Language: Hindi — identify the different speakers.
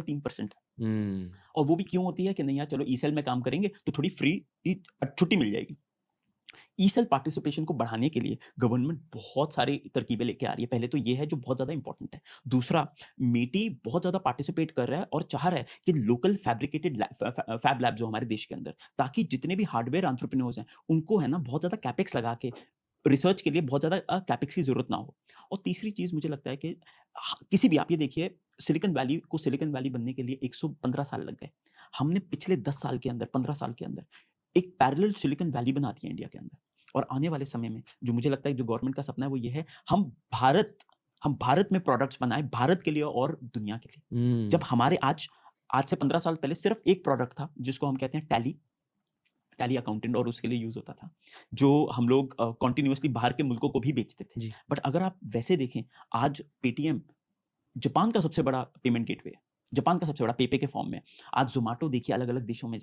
Speaker 1: तीन परसेंट हम्म। और वो भी क्यों होती है कि नहीं यार चलो ई में काम करेंगे तो थोड़ी फ्री छुट्टी मिल जाएगी ई सेल पार्टिसिपेशन को बढ़ाने के लिए गवर्नमेंट बहुत सारी तरकीबें लेके आ रही है पहले तो ये है जो बहुत ज़्यादा इंपॉर्टेंट है दूसरा मेटी बहुत ज़्यादा पार्टिसिपेट कर रहा है और चाह रहा है कि लोकल फैब्रिकेटेड फैब लैब जो हमारे देश के अंदर ताकि जितने भी हार्डवेयर आंट्रप्रनोर्स हैं उनको है ना बहुत ज़्यादा कैपेक्स लगा के रिसर्च के लिए बहुत ज़्यादा कैपेक्स की ज़रूरत ना हो और तीसरी चीज़ मुझे लगता है कि हाँ, किसी भी आप ये देखिए सिलिकन वैली को सिलिकन वैली बनने के लिए 115 साल लग गए हमने पिछले 10 साल के अंदर 15 साल के अंदर एक पैरेलल सिलिकन वैली बना दी है इंडिया के अंदर और आने वाले समय में जो मुझे लगता है जो गवर्नमेंट का सपना है वो ये है हम भारत हम भारत में प्रोडक्ट्स बनाए भारत के लिए और दुनिया के लिए हम्म। जब हमारे आज आज से पंद्रह साल पहले सिर्फ एक प्रोडक्ट था जिसको हम कहते हैं टैली टैली अकाउंटेंट और उसके लिए यूज होता था जो हम लोग कॉन्टिन्यूसली uh, बाहर के मुल्कों को भी बेचते थे बट अगर आप वैसे देखें आज पेटीएम जापान का सबसे बड़ा पेमेंट गेटवे है जापान का सबसे बड़ा पेपे के फॉर्म में आज जोमेटो देखिए अलग अलग देशों में